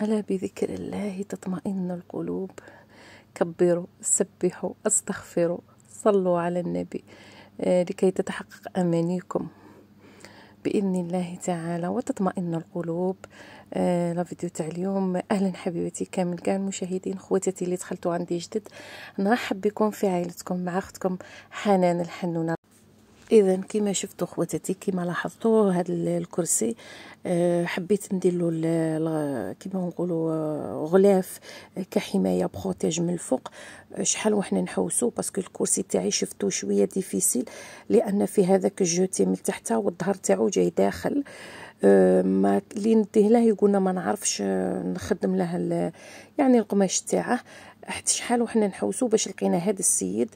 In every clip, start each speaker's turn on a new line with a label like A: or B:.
A: ألا بذكر الله تطمئن القلوب كبروا سبحوا استغفروا صلوا على النبي آه، لكي تتحقق أمانيكم بإذن الله تعالى وتطمئن القلوب آه، لا فيديو تاع اليوم أهلا حبيبتي كامل كاع المشاهدين خواتاتي اللي دخلتوا عندي جدد نرحب بكم في عائلتكم مع أختكم حنان الحنونة اذا كما شفتوا خواتاتي كما لاحظتوا هذا الكرسي آه، حبيت ندير له كما نقولوا آه، غلاف آه، كحمايه بروتيج من الفوق شحال وحنا نحوسوا باسكو الكرسي تاعي شفتو شويه ديفيسيل لان في هذاك الجوتي من تحت والظهر تاعو جاي داخل ما اللي نديه له يقولنا ما نعرفش نخدم له يعني القماش تاعه حتى شحال وحنا نحوسوا باش لقينا هذا السيد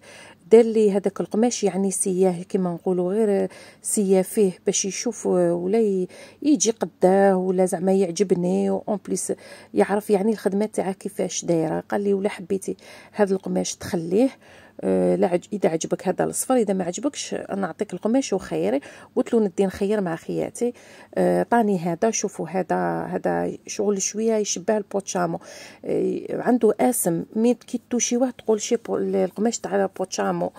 A: دار لي هذاك القماش يعني سياه كما نقولوا غير سياه فيه باش يشوف آه، ولا يجي قداه ولا زعما يعجبني اون بليس يعرف يعني الخدمه تاعها كيفاش دايره قال لي ولا حبيتي هذا القماش تخليه آه، لا اذا عجبك هذا الصفر اذا ما عجبكش نعطيك القماش وخيري قلت له ندي نخير مع خياتي آه، طاني هذا شوفوا هذا هذا شغل شويه يشبه البوتشامو آه، عنده اسم مي كي توشيوه تقول شي القماش تاع البوتشامو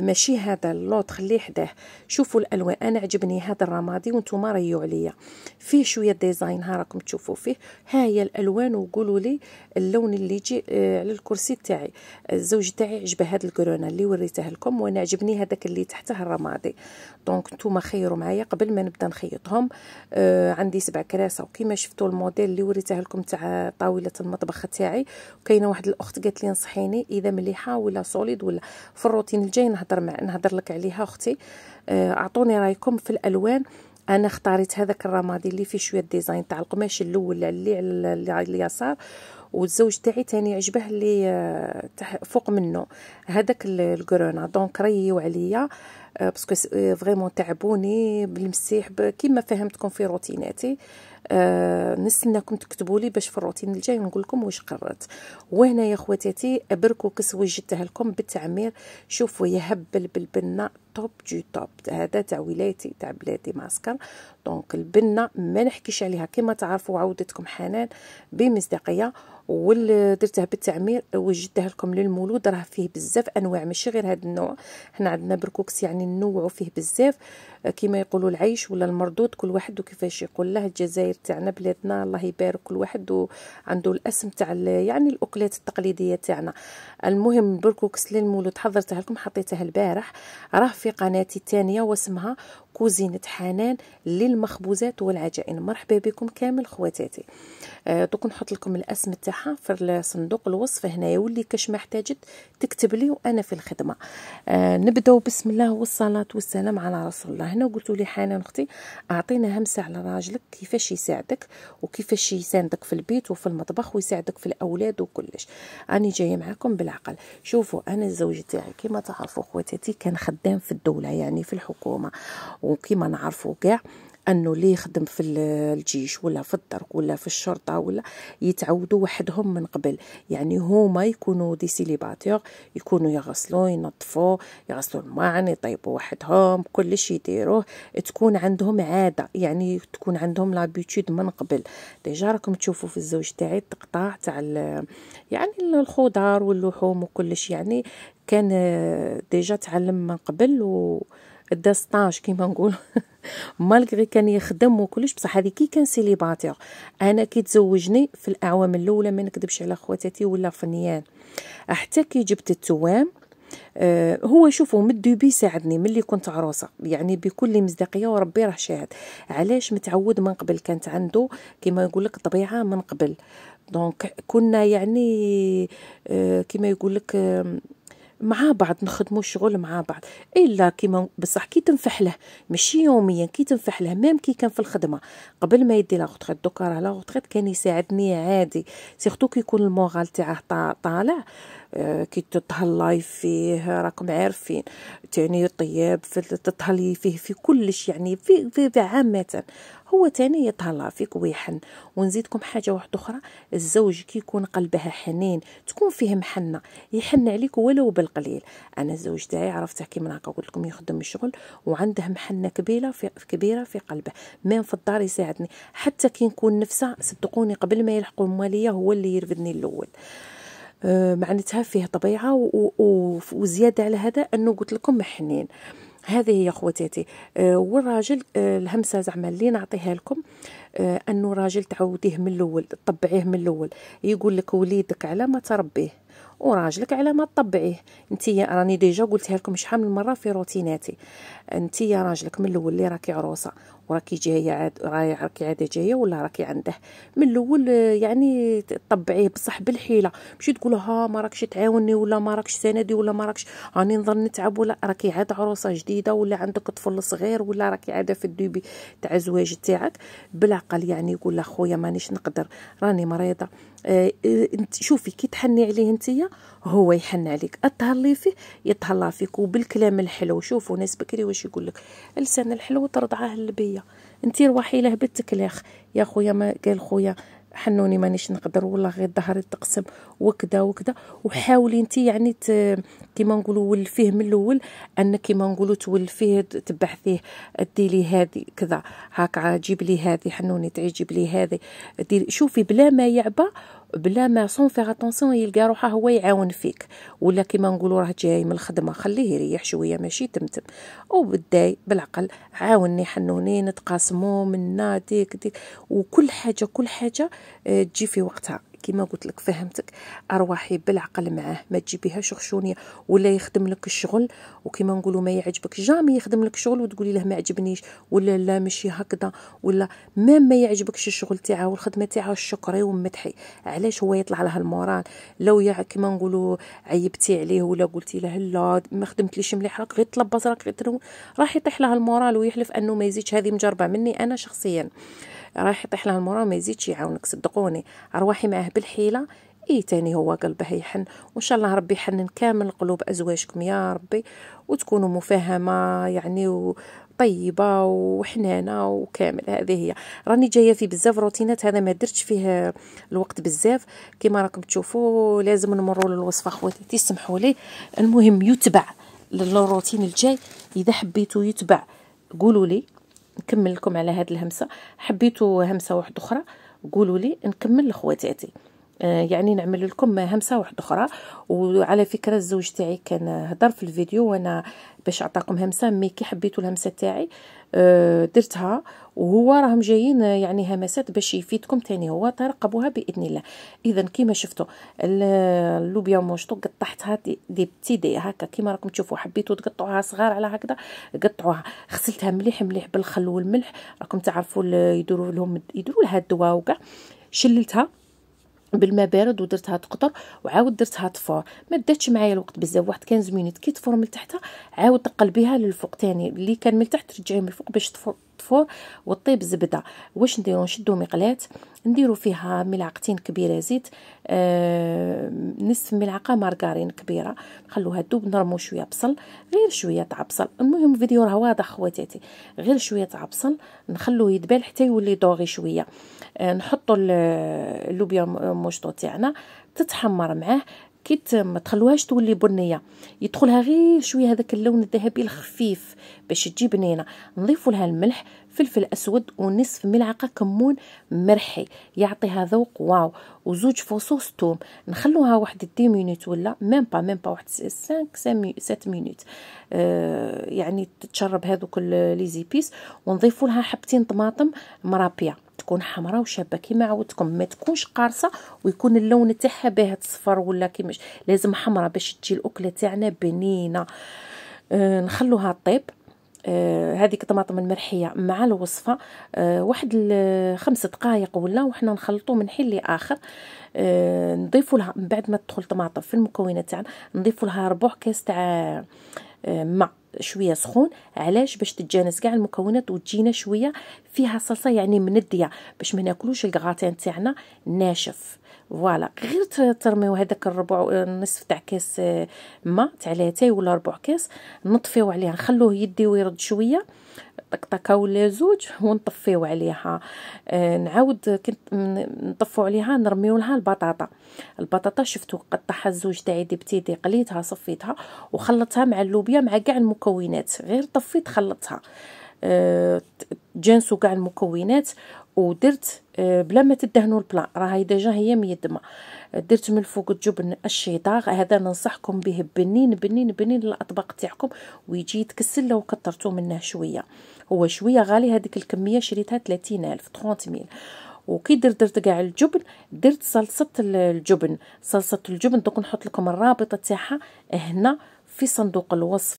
A: ماشي هذا اللوط خليه حداه شوفوا الالوان انا عجبني هذا الرمادي وانتم ريو عليا فيه شويه ديزاين ها راكم تشوفوا فيه ها هي الالوان وقولوا لي اللون اللي يجي على الكرسي تاعي الزوج تاعي عجبه هذا الكورونا اللي وريته لكم وانا عجبني هذاك اللي تحته الرمادي دونك نتوما خيروا معايا قبل ما نبدا نخيطهم آه عندي سبع كراسه وكيما شفتوا الموديل اللي وريته لكم تاع طاوله المطبخ تاعي وكاينه واحد الاخت قالت لي نصحيني اذا مليحه ولا سوليد ولا في الروتين الجاي نهضر مع نهضر لك عليها اختي آه اعطوني رايكم في الالوان انا اختاريت هذاك الرمادي اللي فيه شويه ديزاين تاع القماش الاول اللي على اليسار والزوج تاعي تاني عجبه اللي آه، فوق منه هذاك الكرونا دونك ريو عليا آه، باسكو آه، فريمون تعبوني بالمسيح كيما فهمتكم في روتيناتي آه، نستناكم تكتبوا لي باش في الروتين الجاي نقول لكم واش قررت وهنا يا خواتاتي بركوكس وجدتها لكم بالتعمير شوفوا يهبل بالبنه توب جو توب هذا تاع ولايتي تاع بلادي معسكر دونك البنه ما نحكيش عليها كما تعرفوا عودتكم حنان بمصداقيه واللي بالتعمير وجدتها لكم للمولود راه فيه بزاف انواع ماشي غير هذا النوع حنا عندنا بركوكس يعني ننوعوا فيه بزاف آه، كما يقولوا العيش ولا المردود كل واحد وكيفاش يقول له الجزائر تاعنا بلادنا الله يبارك كل واحد وعنده الاسم تاع يعني الاكلات التقليديه تاعنا المهم بركوكس للمولود حضرتها لكم حطيتها البارح راه في قناتي الثانيه واسمها كوزينة حنان للمخبوزات والعجائن مرحبا بكم كامل خواتاتي آه دوك نحط لكم الاسم تاعها في صندوق الوصف هنايا واللي كاش ما احتاجت تكتب لي وانا في الخدمه آه نبداو بسم الله والصلاه والسلام على رسول الله هنا قلت لي حنان اختي اعطينا همسه على راجلك كيفاش يساعدك وكيفاش يساندك في البيت وفي المطبخ ويساعدك في الاولاد وكلش راني جايه معاكم بالعقل شوفوا انا الزوج تاعي كما تعرفوا خواتاتي كان خدام في الدوله يعني في الحكومه وكيما نعرفوا كاع انه اللي يخدم في الجيش ولا في الدرك ولا في الشرطه ولا يتعودوا وحدهم من قبل يعني هما يكونوا دي سيليباتور يكونوا يغسلوا ينظفوا يغسلوا الماعن يطيبوا وحدهم كل شيء يديروه تكون عندهم عاده يعني تكون عندهم لابيتود من قبل ديجا راكم تشوفوا في الزوج تاعي التقطاع تاع يعني الخضار واللحوم وكل شيء يعني كان ديجا تعلم من قبل و الدستاج كيما نقول مالغري كان يخدم وكلش بصح هذه كي كان سيليباتير انا كي تزوجني في الاعوام الاولى ما نكذبش على خواتاتي ولا فنيان حتى كي جبت التوام آه، هو شوفوا من الدوبي ساعدني ملي كنت عروسه يعني بكل مصداقيه وربي راه شاهد علاش متعود من قبل كانت عنده كيما يقول لك طبيعه من قبل دونك كنا يعني آه، كيما يقول لك مع بعض نخدموا شغل مع بعض الا كيما بصح كي تنفح له ماشي يوميا كي تنفح له ميم كي كان في الخدمه قبل ما يدي لا روتريت دوكا راه لا كان يساعدني عادي سيرتو كي يكون المورال تاعه طالع آه، كي تتهلاي فيه راكم عارفين تاني طياب تتهلي فيه في كلش يعني في, في عامه هو تاني يتهلا فيك ويحن ونزيدكم حاجه واحده اخرى الزوج كي يكون قلبها حنين تكون فيه محنه يحن عليك ولو بالقليل انا الزوج تاعي عرفته كيما هكا قلت لكم يخدم الشغل وعنده محنه كبيره في كبيره في قلبه مين في الدار يساعدني حتى كي نكون نفسه صدقوني قبل ما يلحقوا الماليه هو اللي يرفدني الاول آه، معناتها فيه طبيعه وزياده على هذا انه قلت لكم محنين هذه هي خواتاتي آه والراجل آه الهمسه زعما اللي نعطيها لكم آه انه راجل تعوديه من الاول طبعيه من الاول يقول لك وليدك على ما تربيه وراجلك على ما تطبعيه انت راني ديجا قلتها لكم شحال من مره في روتيناتي انت يا راجلك من الاول اللي راكي عروسه وراكي جايه عاد راكي عاد جايه ولا راكي عنده من الاول آه، يعني طبعيه بصح بالحيله ماشي تقول ها ما راكش تعاوني ولا ما راكش سندي ولا ما راكش راني نظن نتعب ولا راكي عاد عروسه جديده ولا عندك طفل صغير ولا راكي عاد في الدوبي تاع الزواج تاعك بالعقل يعني يقول لا خويا مانيش نقدر راني مريضه آه، آه، انت شوفي كي تحني عليه انتيا هو يحن عليك اتهلي فيه يتهلا فيك وبالكلام الحلو شوفوا ناس بكري واش يقول لك اللسان الحلو ترضعه اللبيه خويا روحي له بنتك لاخ يا خويا ما قال خويا حنوني مانيش نقدر والله غير ظهري تقسم وكذا وكذا وحاولي انت يعني كيما نقولوا ولفيه من الاول ان كيما نقولوا تولفيه تبعثيه لي هذه كذا هاك جيب لي هذه حنوني تعي جيب لي هذه شوفي بلا ما يعبى بلا ما سون فيغ اتونسيون يلقى روحه هو يعاون فيك ولا كيما نقولوا راه جاي من الخدمه خليه يريح شويه ماشي تمتم وبداي بالعقل عاوني حنوني نتقاسمو منا ديك ديك وكل حاجه كل حاجه آه، تجي في وقتها كيما قلت لك فهمتك ارواحي بالعقل معاه ما تجيبيها شخشونيه ولا يخدم لك الشغل وكيما نقولوا ما يعجبك جامي يخدم لك شغل وتقولي له ما عجبنيش ولا لا ماشي هكذا ولا ما ما يعجبكش الشغل تاعها والخدمه تاعه الشكري ومدحي علاش هو يطلع لها المورال لو يا كيما نقولوا عيبتي عليه ولا قلتي له لا ما خدمتليش مليح راك غير طلب راك غير راح يطيح لها المورال ويحلف انه ما يزيدش هذه مجربه مني انا شخصيا راح يطيح لها المرا ما يزيدش يعاونك صدقوني ارواحي معاه بالحيله اي تاني هو قلبه يحن وان شاء الله ربي يحنن كامل قلوب ازواجكم يا ربي وتكونوا مفاهمه يعني و... طيبه وحنانه وكامل هذه هي راني جايه في بزاف روتينات هذا ما درتش فيه الوقت بزاف كما راكم تشوفوا لازم نمروا للوصفه خواتي تسمحوا لي المهم يتبع للروتين الجاي اذا حبيتو يتبع قولوا لي نكمل لكم على هاد الهمسه حبيتوا همسه واحده اخرى قولوا لي نكمل لخواتاتي آه، يعني نعمل لكم همسه واحده اخرى وعلى فكره الزوج تاعي كان هضر في الفيديو وانا باش عطاكم همسه مي كي حبيتو الهمسه تاعي آه، درتها وهو راهم جايين آه، يعني همسات باش يفيدكم تاني هو ترقبوها باذن الله اذا كيما شفتوا اللوبيا موشطو قطعتها دي بتي دي هكا كيما راكم تشوفوا حبيتو تقطعوها صغار على هكذا قطعوها غسلتها مليح مليح بالخل والملح راكم تعرفوا يديروا لهم يديروا لها الدواء وكاع شللتها بالماء بارد ودرتها تقطر وعاود درتها تفور ما داتش معايا الوقت بزاف واحد 15 مينيت كي تفور من تحتها عاود تقلبيها للفوق تاني اللي كان من تحت رجعيه من الفوق باش تفور نطفوه وطيب زبده واش نديرو نشدو مقلاه نديرو فيها ملعقتين كبيره زيت آه، نصف ملعقه مارغارين كبيره نخلوها دوب نرمو شويه بصل غير شويه تاع بصل المهم الفيديو راه واضح خواتاتي غير شويه تاع بصل نخلوه يدبال حتى يولي دوغي شويه آه، نحطو اللوبيا موشطو تاعنا تتحمر معاه كي ما تخلوهاش تولي بنيه يدخلها غير شويه هذاك اللون الذهبي الخفيف باش تجي بنينه نضيف لها الملح فلفل اسود ونصف ملعقه كمون مرحي يعطيها ذوق واو وزوج فصوص ثوم نخلوها واحد 10 مينوت ولا ميم با ميم با واحد 5 7 مينوت آه يعني تشرب هذوك لي زيبيس ونضيفوا لها حبتين طماطم مرابيه تكون حمراء وشابه كما عودتكم ما تكونش قارصه ويكون اللون تاعها باهت صفر ولا كيماش لازم حمراء باش تجي الاكله تاعنا بنينه آه نخلوها طيب آه هذه الطماطم المرحيه مع الوصفه آه واحد خمس دقائق ولا وحنا نخلطو من حين لاخر آه نضيفوا لها من بعد ما تدخل الطماطم في المكونات تاعنا نضيفوا لها ربع كاس تاع آه ماء شويه سخون علاش باش تتجانس كاع المكونات وتجينا شويه فيها صلصه يعني منديه باش ما ناكلوش الكغاتين تاعنا ناشف فوالا غير ترميو هذاك الربع آه، نصف تاع كاس آه، ما تاع لاتاي ولا ربع كاس نطفيو عليه نخلوه يدي ويرد شويه الطقطقه ولا زوج ونطفيو عليها آه، نعاود كنت نطفو عليها نرميو لها البطاطا البطاطا شفتو قطعها الزوج تاعي دبتيدي قليتها صفيتها وخلطتها مع اللوبيا مع كاع المكونات غير طفيت خلطتها آه، جنسو كاع المكونات ودرت بلا ما تدهنوا البلا هي ديجا هي ميدمه درت من فوق الجبن الشيطاغ هذا ننصحكم به بنين بنين بنين للاطباق تاعكم ويجي يتكسل لو كثرتوا منه شويه هو شويه غالي هذيك الكميه شريتها 30000 30000 وكي درت درت كاع الجبن درت صلصه الجبن صلصه الجبن دوك نحط لكم الرابط تاعها هنا في صندوق الوصف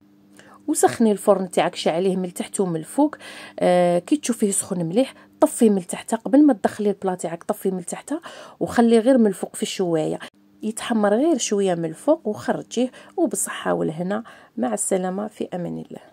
A: وسخني الفرن تاعك شعليه من التحت ومن الفوق آه كي تشوفيه سخن مليح طفيه من التحت قبل ما تدخلي البلا تاعك طفيه من التحت وخليه غير من الفوق في الشوايه يتحمر غير شويه من الفوق وخرجيه وبالصحه والهنا مع السلامه في امان الله